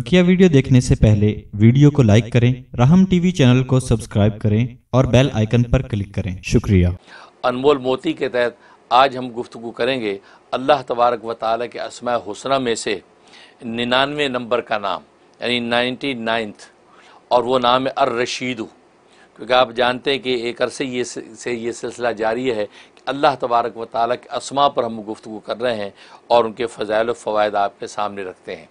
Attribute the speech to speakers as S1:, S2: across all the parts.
S1: बकिया वीडियो देखने से पहले वीडियो को लाइक करें राहम टीवी चैनल को सब्सक्राइब करें और बेल आइकन पर क्लिक करें शुक्रिया अनमोल मोती के तहत आज हम गुफ्तु करेंगे अल्लाह तबारक व ताली के असमा हुसना में से निन्यानवे नंबर का नाम यानी नाइन्टी नाइन्थ और वो नाम है अर रशीदू क्योंकि आप जानते हैं कि एक अरसे ये से ये सिलसिला जारी है कि अल्लाह तबारक व ताल के असमा पर हम गुफ्तु कर रहे हैं और उनके फ़जाइल फ़वाद आपके सामने रखते हैं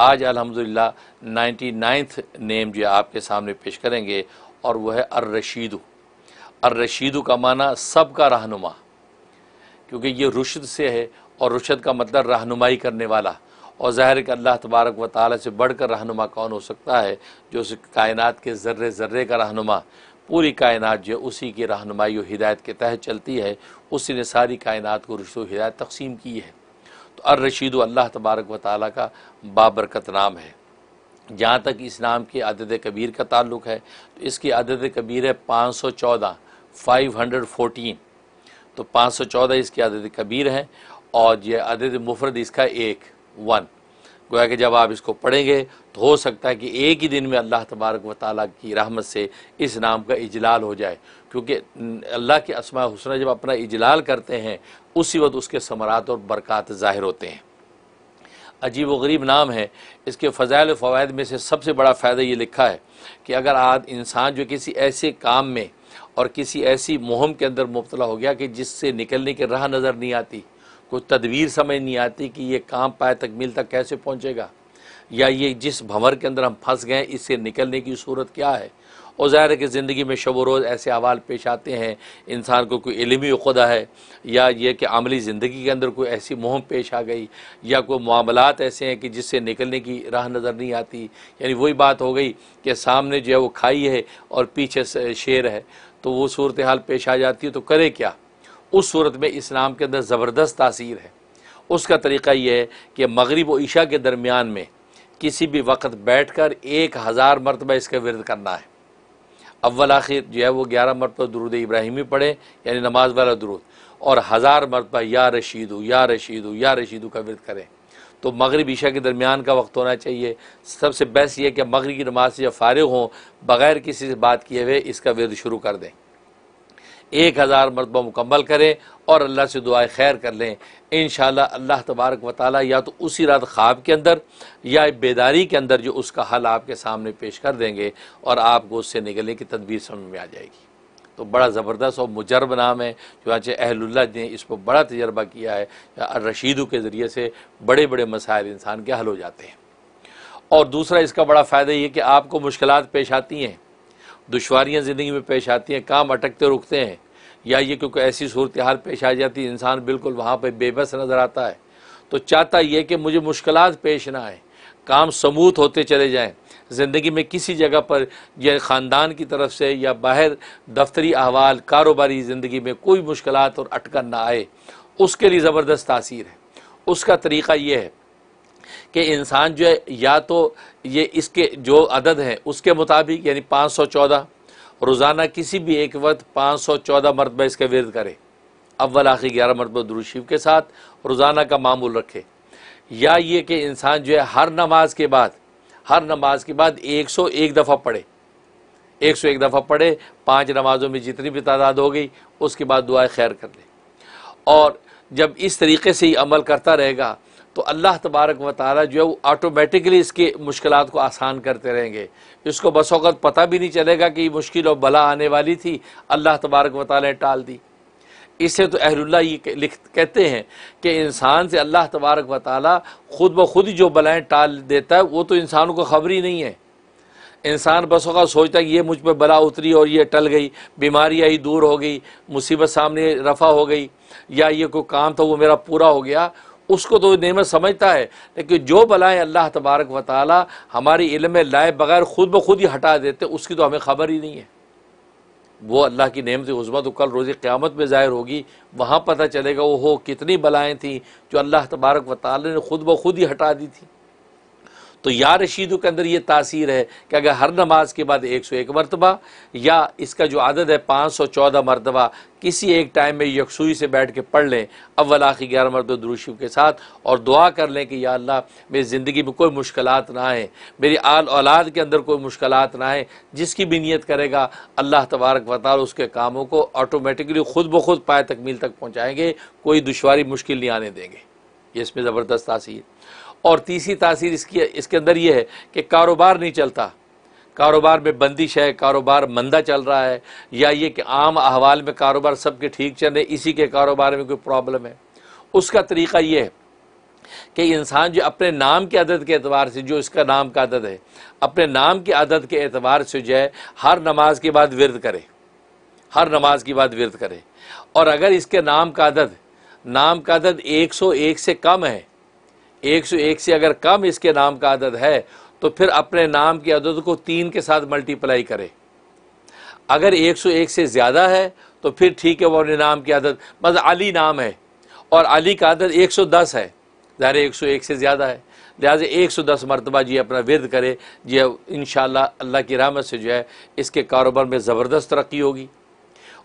S1: आज अलहमदिल्ला नाइन्टी नाइन्थ नेम जो आपके सामने पेश करेंगे और वह है अर अर्रशीदु अर का माना सब का रहनुमा क्योंकि ये रुशद से है और रुशद का मतलब रहनुमाई करने वाला और ज़ाहिर के अल्लाह तबारक व ताली से बढ़ कर रहनुमा कौन हो सकता है जो उस कायनात के ज़र्रे ज़र्रे का रहनुमा पूरी कायनात जो उसी की रहनुमाई और हिदायत के तहत चलती है उसी ने सारी कायनात को रुशद हिदायत तकसीम की है अर रशीद अल्लाह तबारक व ताली का बाबरकत नाम है जहाँ तक इस नाम के अदद कबीर का ताल्लुक है तो इसकी अदद कबीर है पाँच सौ चौदह फाइव हंड्रेड फोटीन तो पाँच सौ चौदह इसकी अदद कबीर है और यह अदद मुफरद इसका एक वन गोया कि जब आप इसको पढ़ेंगे तो हो सकता है कि एक ही दिन में अल्लाह तबारक व ताली की रहमत से इस नाम का इजलाल हो जाए क्योंकि अल्लाह के असमा हुसन जब अपना इजलाल करते हैं उसी वक्त उसके समरात और बरक़ात ज़ाहिर होते हैं अजीब व गरीब नाम है इसके फ़जाइल फ़वाद में से सबसे बड़ा फ़ायदा ये लिखा है कि अगर आज इंसान जो किसी ऐसे काम में और किसी ऐसी मुहम के अंदर मुबतला हो गया कि जिससे निकलने की राह नज़र नहीं आती को तदवीर समझ नहीं आती कि ये काम पाए तकमील तक कैसे पहुँचेगा या ये जिस भंवर के अंदर हम फंस गए इससे निकलने की सूरत क्या है और ज़ाहिर है कि ज़िंदगी में शब रोज़ ऐसे अवाल पेश आते हैं इंसान को कोई इलमी खुदा है या ये कि अमली ज़िंदगी के अंदर कोई ऐसी मुहम पेश आ गई या कोई मामलात ऐसे हैं कि जिससे निकलने की राह नज़र नहीं आती यानी वही बात हो गई कि सामने जो है वो खाई है और पीछे शेर है तो वो सूरत हाल पेश आ जाती है तो करे क्या उस सूरत में इस्लाम के अंदर ज़बरदस्त तासीर है उसका तरीका यह है कि मगरब व ईशा के दरमियान में किसी भी वक्त बैठ कर एक हज़ार मरतबा इसका विरद करना है अव्वल आखिर जो है वो ग्यारह मरतबा दरुद इब्राहिमी पढ़े यानी नमाज वाला दरुद और हज़ार मरतबा या रशीद या रशीद या रशीदू का विरद करें तो मगरब ईशा के दरमियान का वक्त होना चाहिए सबसे बेस्ट यह कि मगरब की नमाज से जब फारग हों बग़ैर किसी से बात किए हुए इसका विरद शुरू कर दें एक हज़ार मरतबा मुकम्मल करें और अल्लाह से दुआ खैर कर लें इन अल्लाह तबारक व या तो उसी रात ख्वाब के अंदर या बेदारी के अंदर जो उसका हल आपके सामने पेश कर देंगे और आपको उससे निकलने की तदबीर समझ में आ जाएगी तो बड़ा ज़बरदस्त और मुजरब नाम है चुनाचे अहलुल्ला ने इस पर बड़ा तजर्बा किया है रशीदों के ज़रिए से बड़े बड़े मसायल इंसान के हल हो जाते हैं और दूसरा इसका बड़ा फ़ायदा ये कि आपको मुश्किल पेश आती हैं दुशारियाँ ज़िंदगी में पेश आती हैं काम अटकते रुकते हैं या ये क्योंकि ऐसी सूरत हाल पेश आ जाती है इंसान बिल्कुल वहाँ पर बेबस नज़र आता है तो चाहता यह कि मुझे मुश्किल पेश ना आए काम समूत होते चले जाएँ ज़िंदगी में किसी जगह पर या ख़ानदान की तरफ से या बाहर दफ्तरी अहवाल कारोबारी ज़िंदगी में कोई मुश्किल और अटकन ना आए उसके लिए ज़बरदस्त तासीर है उसका तरीक़ा ये है कि इंसान जो है या तो ये इसके जो अदद है उसके मुताबिक यानी पाँच सौ चौदह रोज़ाना किसी भी एक वक्त पाँच सौ चौदह मरतबा इसका वर्द करे अव्वल आखिर ग्यारह मरतबा दुरुशीफ के साथ रोज़ाना का मामूल रखे या ये कि इंसान जो है हर नमाज के बाद हर नमाज के बाद एक सौ एक दफ़ा पढ़े एक सौ एक दफ़ा पढ़े पाँच नमाजों में जितनी भी तादाद हो गई उसके बाद दुआ खैर कर ले और जब इस तरीके से ही अमल करता रहेगा तो अल्लाह तबारक व जो है वो ऑटोमेटिकली इसके मुश्किल को आसान करते रहेंगे इसको बसौकत पता भी नहीं चलेगा कि ये मुश्किल और भला आने वाली थी अल्लाह तबारक व ने टाल दी इसे तो अहरुल्ला ये लिख कहते हैं कि इंसान से अल्लाह तबारक व खुद ब खुद जो बलाएँ टाल देता है वो तो इंसान को खबर ही नहीं है इंसान बसों का सोचता है कि ये मुझ पर बला उतरी और ये टल गई बीमारी आई दूर हो गई मुसीबत सामने रफा हो गई या ये कोई काम था वो मेरा पूरा हो गया उसको तो नेमत समझता है लेकिन जो बलाएँ अल्लाह तबारक व ताली हमारी इलम लाए बगैर ख़ुद ब खुद ही हटा देते उसकी तो हमें खबर ही नहीं है वो अल्लाह की नेमत उज़मा तो कल रोज़ क़्यामत में ज़ाहिर होगी वहाँ पता चलेगा वो हो कितनी बलाएँ थीं जो अल्लाह तबारक व ताली ने ख़ुद ब खुद ही हटा दी थी तो या रशीदों के अंदर ये तासीर है कि अगर हर नमाज के बाद एक सौ एक मरतबा या इसका जो आदत है पाँच सौ चौदह मरतबा किसी एक टाइम में यकसुई से बैठ के पढ़ लें अव्वल आखिर ग्यारह मरतब दुरुशीफ के साथ और दुआ कर लें कि या अल्लाह मेरी ज़िंदगी में कोई मुश्किल ना आए मेरी आल औलाद के अंदर कोई मुश्किल ना आए जिसकी भी नीयत करेगा अल्लाह तबारक वाल उसके कामों को ऑटोमेटिकली ख़ुद ब खुद पाए तकमील तक पहुँचाएँगे कोई दुशारी मुश्किल नहीं आने देंगे ये इसमें ज़बरदस्त तासीर और तीसरी तासीर इसकी इसके अंदर ये है कि कारोबार नहीं चलता कारोबार में बंदिश है कारोबार मंदा चल रहा है या ये कि आम अहवाल में कारोबार सबके ठीक चल रहे इसी के कारोबार में कोई प्रॉब्लम है उसका तरीका ये है कि इंसान जो अपने नाम की आदत के अतबार से जो इसका नाम का आदत है अपने नाम की आदत के अतबार से जो है हर नमाज के बाद विरद करे हर नमाज के बाद विरद करे और अगर इसके नाम का आदत नाम का आदत एक सौ एक से कम है एक सौ एक से अगर कम इसके नाम का अदद है तो फिर अपने नाम के अदद को तीन के साथ मल्टीप्लाई करें अगर एक सौ एक से ज़्यादा है तो फिर ठीक है वो अपने नाम की आदत मतलब अली नाम है और अली का आदत एक सौ दस है ज़ाहिर एक सौ एक से ज़्यादा है लिहाजा एक सौ दस मरतबा जी अपना विद करे जी इन अल्लाह की रामत से जो है इसके कारोबार में ज़बरदस्त तरक्की होगी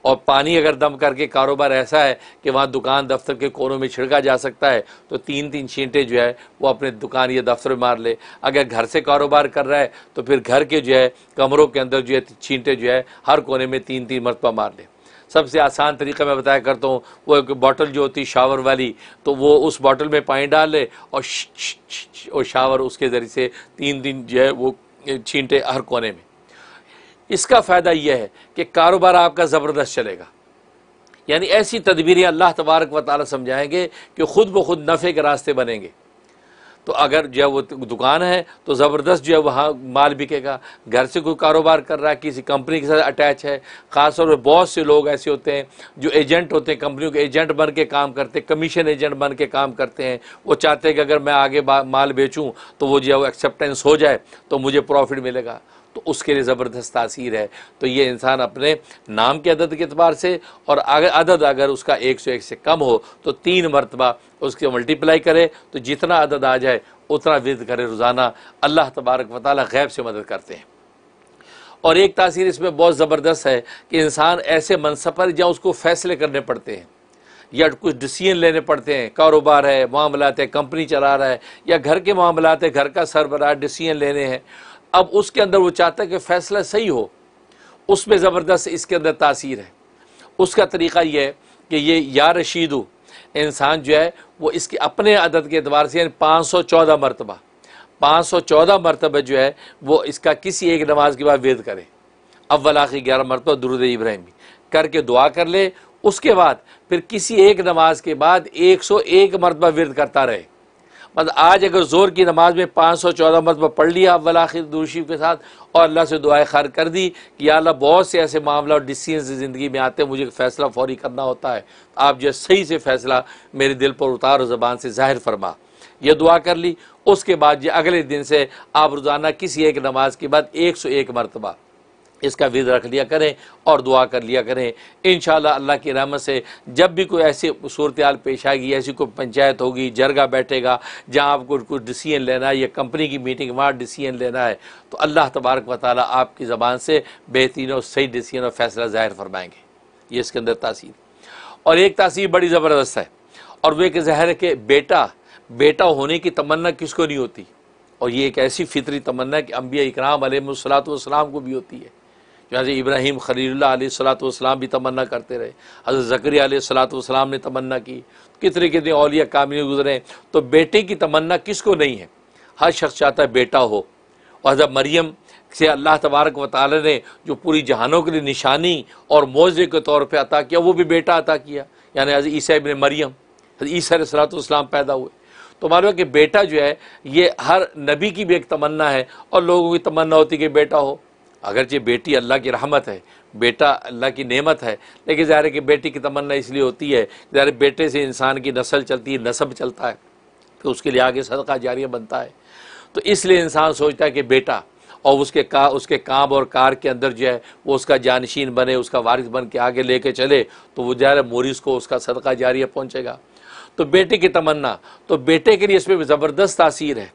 S1: और पानी अगर दम करके कारोबार ऐसा है कि वहाँ दुकान दफ्तर के कोनों में छिड़का जा सकता है तो तीन तीन छींटे जो है वो अपने दुकान या दफ्तर में मार ले अगर घर से कारोबार कर रहा है तो फिर घर के जो है कमरों के अंदर जो है छींटे जो है हर कोने में तीन तीन मरतबा मार ले सबसे आसान तरीका मैं बताया करता हूँ वो एक बॉटल जो होती है शावर वाली तो वो उस बॉटल में पानी डाल ले और श, श, श, और शावर उसके ज़रिए से तीन दिन जो है वो छींटे हर कोने में इसका फ़ायदा यह है कि कारोबार आपका ज़बरदस्त चलेगा यानी ऐसी तदबीरें अल्लाह तबारक व ताली समझाएंगे कि ख़ुद ब खुद नफ़े के रास्ते बनेंगे तो अगर जो है वो दुकान है तो ज़बरदस्त जो है वहाँ माल बिकेगा घर से कोई कारोबार कर रहा है किसी कंपनी के साथ अटैच है ख़ासतौर पर बहुत से लोग ऐसे होते हैं जो एजेंट होते हैं कंपनियों के एजेंट बन के काम करते हैं कमीशन एजेंट बन के काम करते हैं वो चाहते हैं कि अगर मैं आगे माल बेचूँ तो वो जो है वो एक्सेप्टेंस हो जाए तो मुझे प्रॉफिट मिलेगा तो उसके लिए ज़बरदस्त तासीर है तो ये इंसान अपने नाम के अदद के अतबार से और अदद अगर उसका एक सौ एक से कम हो तो तीन मरतबा उसके मल्टीप्लाई करे तो जितना अदद आ जाए उतना विद करे रोज़ाना अल्लाह तबारक वाली गैब से मदद करते हैं और एक तासीर इसमें बहुत ज़बरदस्त है कि इंसान ऐसे मनसब पर जहाँ उसको फैसले करने पड़ते हैं या कुछ डिसीजन लेने पड़ते हैं कारोबार है मामलाते है कंपनी चला रहा है या घर के मामला है घर का सरबराह डिसीजन लेने हैं अब उसके अंदर वो चाहता है कि फ़ैसला सही हो उसमें ज़बरदस्त इसके अंदर तासीर है उसका तरीका यह है कि ये या रशीद हो इंसान जो है वो इसके अपने अदद के अतबार से यानी पाँच सौ चौदह मरतबा पाँच सौ चौदह मरतबा जो है वो इसका किसी एक नमाज के बाद वेद करे अव्वल आखिर ग्यारह मरतबा दुरुद इब्राहिमी करके दुआ कर ले उसके बाद फिर किसी एक नमाज के बाद एक सौ एक मरतबा वर्द करता रहे मतलब आज अगर ज़ोर की नमाज में पाँच सौ चौदह मरतबा पढ़ लिया आप आखिर दूषी के साथ और अल्लाह से दुआ खार कर दी कि अल्लाह बहुत से ऐसे मामला और डिसीजन ज़िंदगी में आते हैं मुझे फ़ैसला फौरी करना होता है तो आप जो सही से फ़ैसला मेरे दिल पर उतार और ज़बान से ज़ाहिर फरमा यह दुआ कर ली उसके बाद जो अगले दिन से आप रोज़ाना किसी एक नमाज के बाद एक सौ एक मरतबा इसका विद रख लिया करें और दुआ कर लिया करें इन अल्लाह की रहमत से जब भी कोई ऐसी सूरत पेश आएगी ऐसी कोई पंचायत होगी जरगा बैठेगा जहाँ आपको कुछ डिसीजन लेना है या कंपनी की मीटिंग वहाँ डिसीजन लेना है तो अल्लाह तबारक व ताली आपकी ज़बान से बेहतरीन और सही डिसीजन और फैसला ज़ाहिर फरमाएँगे ये इसके अंदर तासीर और एक तासीर बड़ी ज़बरदस्त है और वह कि जहर के बेटा बेटा होने की तमन्ना किसको नहीं होती और ये एक ऐसी फितरी तमन्ना कि अम्बिया इकराम अलमसलात को भी होती है जैसे इब्राहिम खलील सलात वाम भी तमन्ना करते रहे हज़रत जक्री सलात वाम ने तमन्ना की कितने कितने अलिया कामिल गुजरे तो बेटे की तमन्ना किसको नहीं है हर शख्स चाहता है बेटा हो और हज़रत मरियम से अल्लाह तबारक वाली ने जो पूरी जहानों के लिए निशानी और मोज़े के तौर पर अता किया वो भी बेटा अता किया यानी हज़र ईसा इबन मरियम ईसा सलातम पैदा हुए तो मालूम है कि बेटा जो है ये हर नबी की भी एक तमन्ना है और लोगों की तमन्ना होती कि बेटा हो अगरचे बेटी अल्लाह की रहमत है बेटा अल्लाह की नेमत है लेकिन ज़ाहिर है कि बेटी की तमन्ना इसलिए होती है ज़ाहिर बेटे से इंसान की नस्ल चलती है नसब चलता है तो उसके लिए आगे सदका जारिया बनता है तो इसलिए इंसान सोचता है कि बेटा और उसके का उसके काम और कार के अंदर जो है वो उसका जानशीन बने उसका वारिस बन के आगे लेके चले तो वो ज़ाहिर मोरिस को उसका सदका जारिया पहुँचेगा तो बेटे की तमन्ना तो बेटे के लिए इसमें ज़बरदस्त तासीर है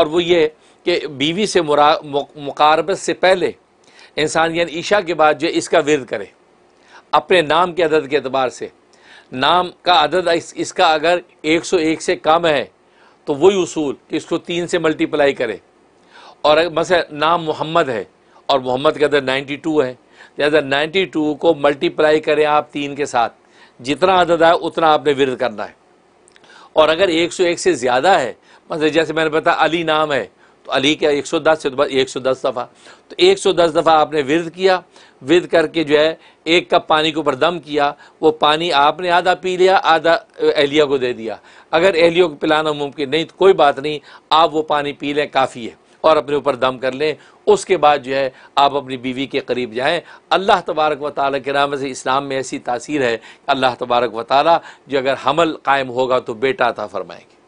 S1: और वो ये कि बीवी से मुरा मुकारबत से पहले इंसान यानी ईशा के बाद जो इसका विरद करे अपने नाम के अदद के अतबार से नाम का अदद इस, इसका अगर 101 से कम है तो वही असूल कि इसको तीन से मल्टीप्लाई करे और मसला नाम मोहम्मद है और मोहम्मद का नाइन्टी 92 है लिहाजा तो 92 को मल्टीप्लाई करें आप तीन के साथ जितना अदद आए उतना आपने विरद करना है और अगर 101 से ज़्यादा है मतलब जैसे मैंने बताया अली नाम है तो अली का एक सौ दस से तो एक सौ दस दफ़ा तो एक सौ दस दफ़ा आपने विद किया विद करके जो है एक कप पानी के ऊपर दम किया वो पानी आपने आधा पी लिया आधा एहलिया को दे दिया अगर एहलियो को पिलाना मुमकिन नहीं तो कोई बात नहीं आप वो पानी पी लें काफ़ी है और अपने ऊपर दम कर लें उसके बाद जो है आप अपनी बीवी के करीब जाएं अल्लाह तबारक व ताली के नाम से इस्लाम में ऐसी तासीर है अल्लाह तबारक व ताली जो अगर हमल कायम होगा तो बेटा था फरमाएंगे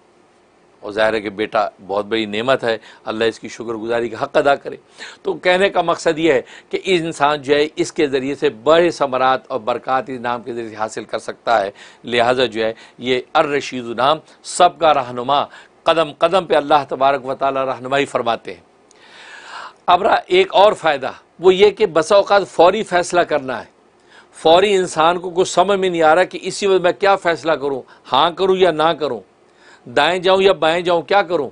S1: और ज़ाहिर है कि बेटा बहुत बड़ी नेमत है अल्लाह इसकी शुक्रगुजारी का हक़ अदा करे तो कहने का मकसद ये है कि इंसान जो है इसके ज़रिए से बड़े समरात और बरक़ात इस नाम के ज़रिए हासिल कर सकता है लिहाजा जो है ये अर्रशीद नाम सबका रहनुमा कदम कदम पर अल्लाह तबारक व ताली रहनुमाई फरमाते हैं अब रहा एक और फ़ायदा वो ये कि बसा अवत फ़ौरी फ़ैसला करना है फ़ौरी इंसान को कुछ समझ में नहीं आ रहा कि इसी वक्त मैं क्या फ़ैसला करूँ हाँ करूँ या ना करूँ दाएं जाऊं या बाएं जाऊं क्या करूं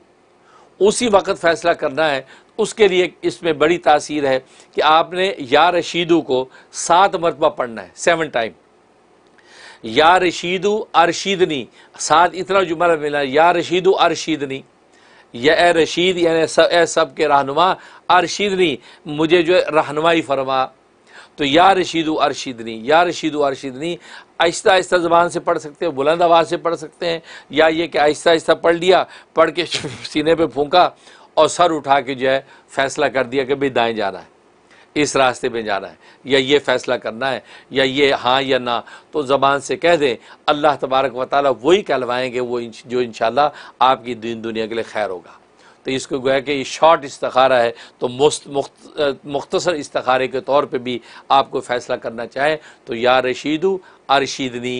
S1: उसी वक्त फ़ैसला करना है उसके लिए इसमें बड़ी तासीर है कि आपने या रशीदू को सात मरतबा पढ़ना है सेवन टाइम या रशीदू अरशीदनी सात इतना जुमला मिला या रशीदू अरशीदनी या ए रशीद यानी सब ए सब के रहनुमा अरशीदनी मुझे जो है रहनुमाई फरमा तो या रशीद अरशिदनी या रशीद अरशिदनी आहिस्ता आहिस्ता ज़बान से पढ़ सकते हैं बुलंद आवाज़ से पढ़ सकते हैं या ये कि आहिस्ता आहिस्ता पढ़ लिया पढ़ के सीने पर फूका और सर उठा के जो है फ़ैसला कर दिया कि भाई दाएँ जाना है इस रास्ते में जाना है या ये फ़ैसला करना है या ये हाँ या ना तो ज़बान से कह दें अल्लाह तबारक वाली वही कहलवाएँगे वो जो इन आपकी दीन दुनिया के लिए खैर होगा तो इसको गोया कि ये शॉर्ट इस्तारा है तो मुख्त मुख्तसर इस्तारे के तौर पर भी आपको फ़ैसला करना चाहे तो या रशीदु अरशीदनी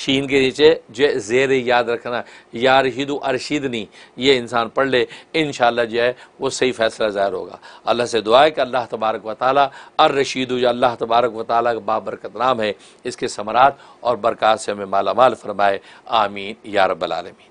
S1: शीन के नीचे जो जेर याद रखना या रशीदु अरशीदनी ये इंसान पढ़ ले इन जो है वो सही फ़ैसला ज़ाहिर होगा अल्लाह से दुआ है कि अल्लाह तबारक व ताली अर रशीदू जो अल्लाह तबारक व ताली का बाबरकत नाम है इसके समरात और बरक़ात से हमें मालामाल फरमाए आमीन या रबालमी